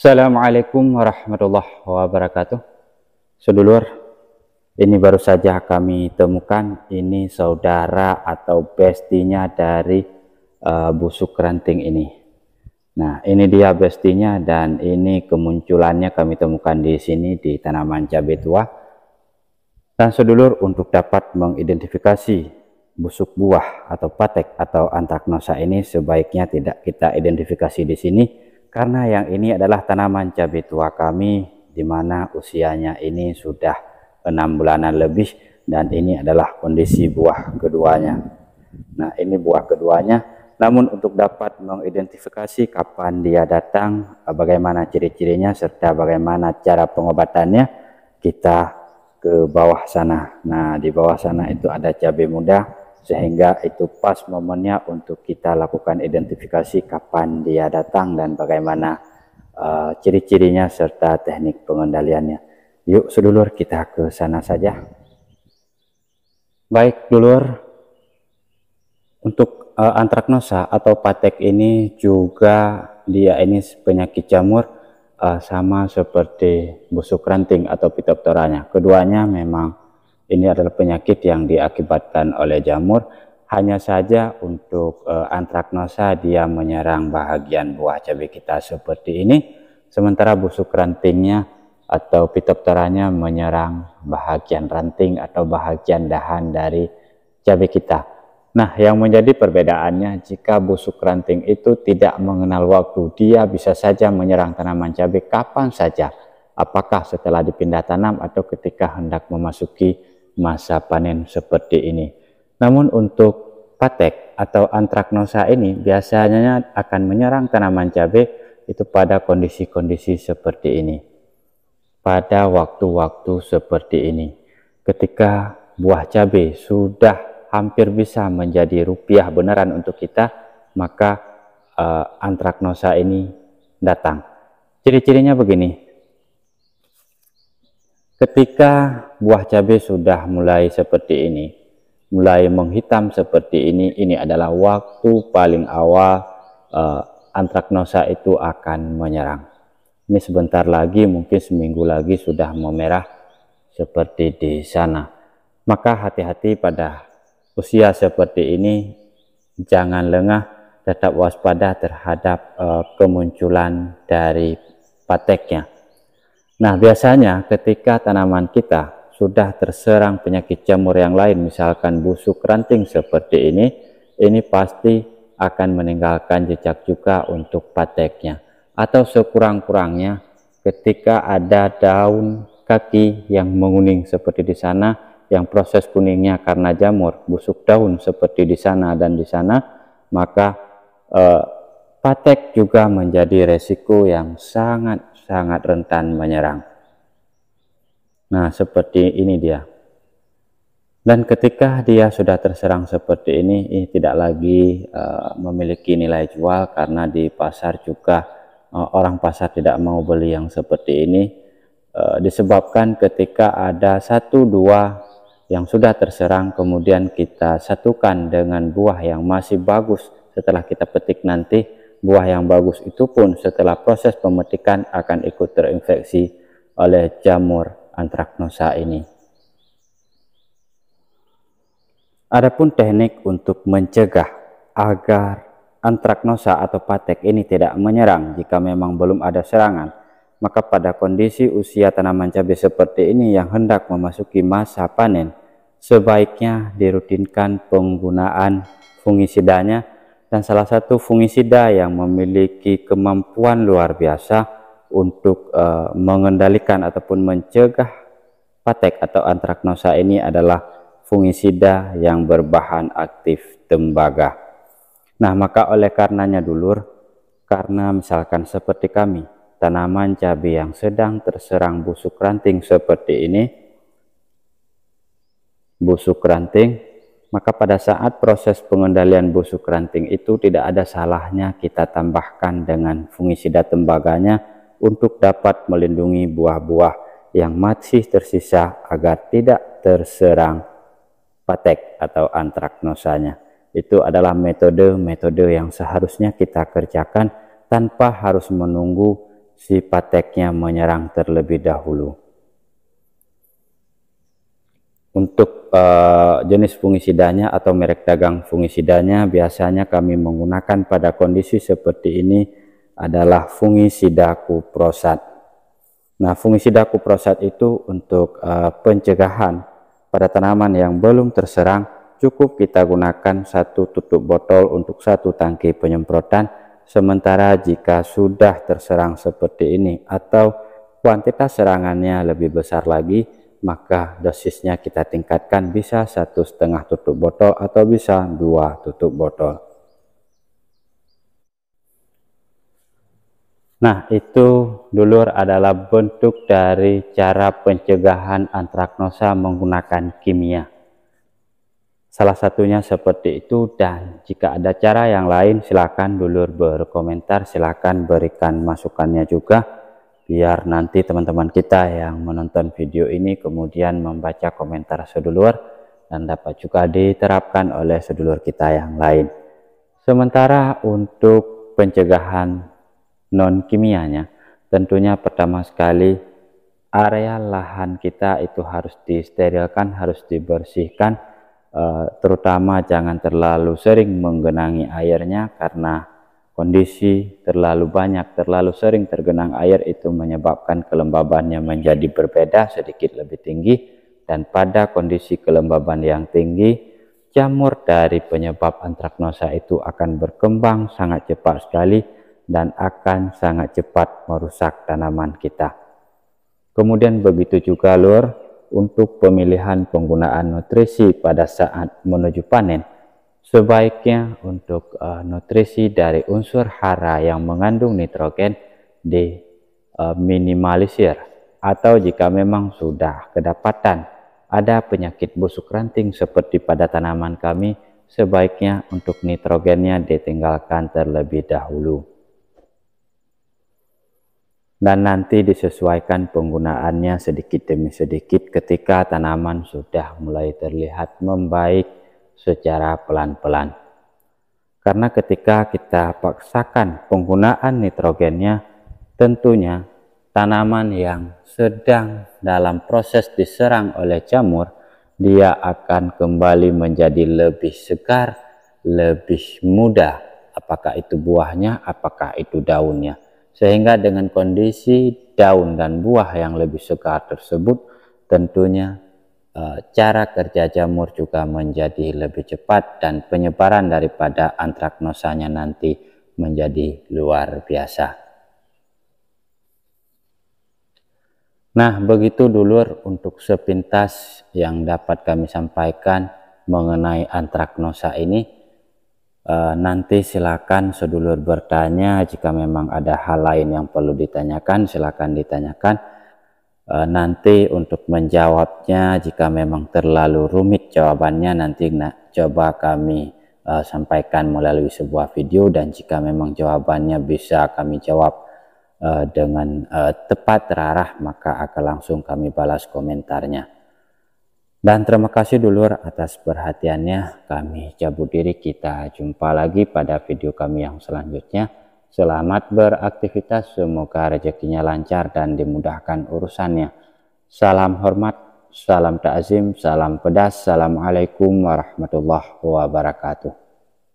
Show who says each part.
Speaker 1: Assalamualaikum warahmatullahi wabarakatuh. Sedulur, ini baru saja kami temukan ini saudara atau bestinya dari uh, busuk ranting ini. Nah, ini dia bestinya dan ini kemunculannya kami temukan di sini di tanaman cabai tua. Dan sedulur untuk dapat mengidentifikasi busuk buah atau patek atau antraknosa ini sebaiknya tidak kita identifikasi di sini karena yang ini adalah tanaman cabai tua kami di mana usianya ini sudah enam bulanan lebih dan ini adalah kondisi buah keduanya. Nah, ini buah keduanya. Namun untuk dapat mengidentifikasi kapan dia datang, bagaimana ciri-cirinya serta bagaimana cara pengobatannya, kita ke bawah sana. Nah, di bawah sana itu ada cabai muda sehingga itu pas momennya untuk kita lakukan identifikasi kapan dia datang dan bagaimana uh, ciri-cirinya serta teknik pengendaliannya. Yuk sedulur kita ke sana saja. Baik dulur, untuk uh, antraknosa atau patek ini juga dia ini penyakit jamur uh, sama seperti busuk ranting atau pitoptoranya. Keduanya memang ini adalah penyakit yang diakibatkan oleh jamur. Hanya saja untuk e, antraknosa dia menyerang bahagian buah cabai kita seperti ini, sementara busuk rantingnya atau pitopteranya menyerang bahagian ranting atau bahagian dahan dari cabai kita. Nah, yang menjadi perbedaannya jika busuk ranting itu tidak mengenal waktu, dia bisa saja menyerang tanaman cabai kapan saja. Apakah setelah dipindah tanam atau ketika hendak memasuki masa panen seperti ini. Namun untuk patek atau antraknosa ini biasanya akan menyerang tanaman cabai itu pada kondisi-kondisi seperti ini. Pada waktu-waktu seperti ini. Ketika buah cabai sudah hampir bisa menjadi rupiah beneran untuk kita, maka eh, antraknosa ini datang. Ciri-cirinya begini, Ketika buah cabai sudah mulai seperti ini, mulai menghitam seperti ini, ini adalah waktu paling awal eh, antraknosa itu akan menyerang. Ini sebentar lagi, mungkin seminggu lagi sudah memerah seperti di sana. Maka hati-hati pada usia seperti ini, jangan lengah, tetap waspada terhadap eh, kemunculan dari pateknya. Nah, biasanya ketika tanaman kita sudah terserang penyakit jamur yang lain, misalkan busuk ranting seperti ini, ini pasti akan meninggalkan jejak juga untuk pateknya. Atau sekurang-kurangnya ketika ada daun kaki yang menguning seperti di sana, yang proses kuningnya karena jamur, busuk daun seperti di sana dan di sana, maka eh, patek juga menjadi resiko yang sangat sangat rentan menyerang. Nah, seperti ini dia. Dan ketika dia sudah terserang seperti ini, ini tidak lagi uh, memiliki nilai jual karena di pasar juga uh, orang pasar tidak mau beli yang seperti ini. Uh, disebabkan ketika ada satu dua yang sudah terserang, kemudian kita satukan dengan buah yang masih bagus setelah kita petik nanti, buah yang bagus itu pun setelah proses pemetikan akan ikut terinfeksi oleh jamur antraknosa ini. Adapun teknik untuk mencegah agar antraknosa atau patek ini tidak menyerang jika memang belum ada serangan, maka pada kondisi usia tanaman cabai seperti ini yang hendak memasuki masa panen, sebaiknya dirutinkan penggunaan fungisidanya dan salah satu fungisida yang memiliki kemampuan luar biasa untuk uh, mengendalikan ataupun mencegah patek atau antraknosa ini adalah fungisida yang berbahan aktif tembaga. Nah, maka oleh karenanya dulur, karena misalkan seperti kami, tanaman cabai yang sedang terserang busuk ranting seperti ini, busuk ranting maka pada saat proses pengendalian busuk ranting itu tidak ada salahnya kita tambahkan dengan fungisida tembaganya untuk dapat melindungi buah-buah yang masih tersisa agar tidak terserang patek atau antraknosanya. Itu adalah metode-metode yang seharusnya kita kerjakan tanpa harus menunggu si pateknya menyerang terlebih dahulu. Untuk uh, jenis fungisidanya atau merek dagang fungisidanya biasanya kami menggunakan pada kondisi seperti ini adalah fungisida kuprosat. Nah, fungisida kuprosat itu untuk uh, pencegahan pada tanaman yang belum terserang cukup kita gunakan satu tutup botol untuk satu tangki penyemprotan sementara jika sudah terserang seperti ini atau kuantitas serangannya lebih besar lagi maka dosisnya kita tingkatkan bisa satu setengah tutup botol atau bisa dua tutup botol. Nah, itu dulur adalah bentuk dari cara pencegahan antraknosa menggunakan kimia. Salah satunya seperti itu dan jika ada cara yang lain silakan dulur berkomentar, silakan berikan masukannya juga biar nanti teman-teman kita yang menonton video ini kemudian membaca komentar sedulur dan dapat juga diterapkan oleh sedulur kita yang lain. Sementara untuk pencegahan non kimianya, tentunya pertama sekali area lahan kita itu harus disterilkan, harus dibersihkan, eh, terutama jangan terlalu sering menggenangi airnya karena Kondisi terlalu banyak, terlalu sering tergenang air itu menyebabkan kelembabannya menjadi berbeda sedikit lebih tinggi dan pada kondisi kelembaban yang tinggi, jamur dari penyebab antraknosa itu akan berkembang sangat cepat sekali dan akan sangat cepat merusak tanaman kita. Kemudian begitu juga lur untuk pemilihan penggunaan nutrisi pada saat menuju panen Sebaiknya untuk uh, nutrisi dari unsur hara yang mengandung nitrogen diminimalisir uh, atau jika memang sudah kedapatan ada penyakit busuk ranting seperti pada tanaman kami, sebaiknya untuk nitrogennya ditinggalkan terlebih dahulu. Dan nanti disesuaikan penggunaannya sedikit demi sedikit ketika tanaman sudah mulai terlihat membaik secara pelan-pelan. Karena ketika kita paksakan penggunaan nitrogennya, tentunya tanaman yang sedang dalam proses diserang oleh jamur, dia akan kembali menjadi lebih segar, lebih mudah apakah itu buahnya, apakah itu daunnya. Sehingga dengan kondisi daun dan buah yang lebih segar tersebut, tentunya Eh, cara kerja jamur juga menjadi lebih cepat dan penyebaran daripada antraknosanya nanti menjadi luar biasa. Nah, begitu dulur untuk sepintas yang dapat kami sampaikan mengenai antraknosa ini. E, nanti silakan sedulur bertanya jika memang ada hal lain yang perlu ditanyakan, silakan ditanyakan. Eh, nanti untuk menjawabnya jika memang terlalu rumit jawabannya nanti nak coba kami uh, sampaikan melalui sebuah video dan jika memang jawabannya bisa kami jawab uh, dengan uh, tepat terarah maka akan langsung kami balas komentarnya dan terima kasih dulur atas perhatiannya kami cabut diri kita jumpa lagi pada video kami yang selanjutnya Selamat beraktivitas, semoga rezekinya lancar dan dimudahkan urusannya. Salam hormat, salam takzim, salam pedas, Assalamualaikum warahmatullahi wabarakatuh.